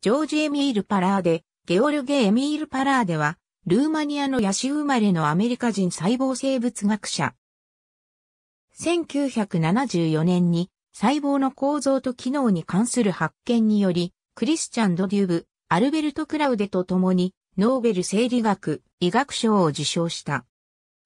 ジョージ・エミール・パラーデ、ゲオルゲ・エミール・パラーデは、ルーマニアのヤシ生まれのアメリカ人細胞生物学者。1974年に細胞の構造と機能に関する発見により、クリスチャン・ドデューブ、アルベルト・クラウデと共に、ノーベル生理学、医学賞を受賞した。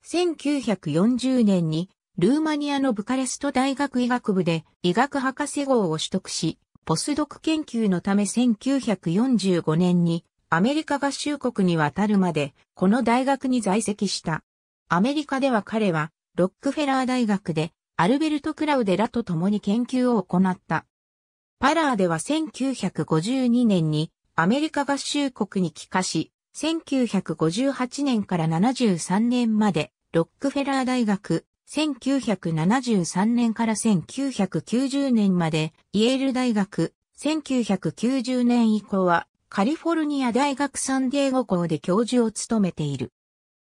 1940年に、ルーマニアのブカレスト大学医学部で医学博士号を取得し、ポスドク研究のため1945年にアメリカ合衆国に渡るまでこの大学に在籍した。アメリカでは彼はロックフェラー大学でアルベルト・クラウデラと共に研究を行った。パラーでは1952年にアメリカ合衆国に帰化し、1958年から73年までロックフェラー大学1973年から1990年まで、イェール大学、1990年以降は、カリフォルニア大学サンディエゴ校で教授を務めている。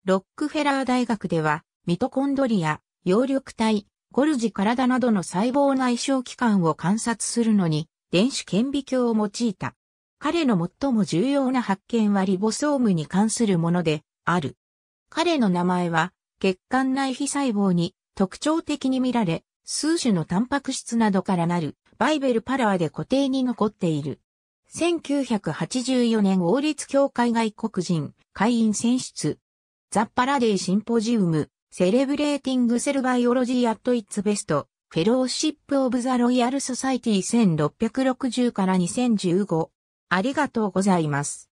ロックフェラー大学では、ミトコンドリア、葉緑体、ゴルジ体などの細胞内小器官を観察するのに、電子顕微鏡を用いた。彼の最も重要な発見はリボソームに関するもので、ある。彼の名前は、血管内皮細胞に特徴的に見られ、数種のタンパク質などからなるバイベルパラーで固定に残っている。1984年王立協会外国人会員選出。ザ・パラデイシンポジウム、セレブレーティングセルバイオロジーアットイッツベスト、フェローシップオブザロイヤルソサイティ1660から2015。ありがとうございます。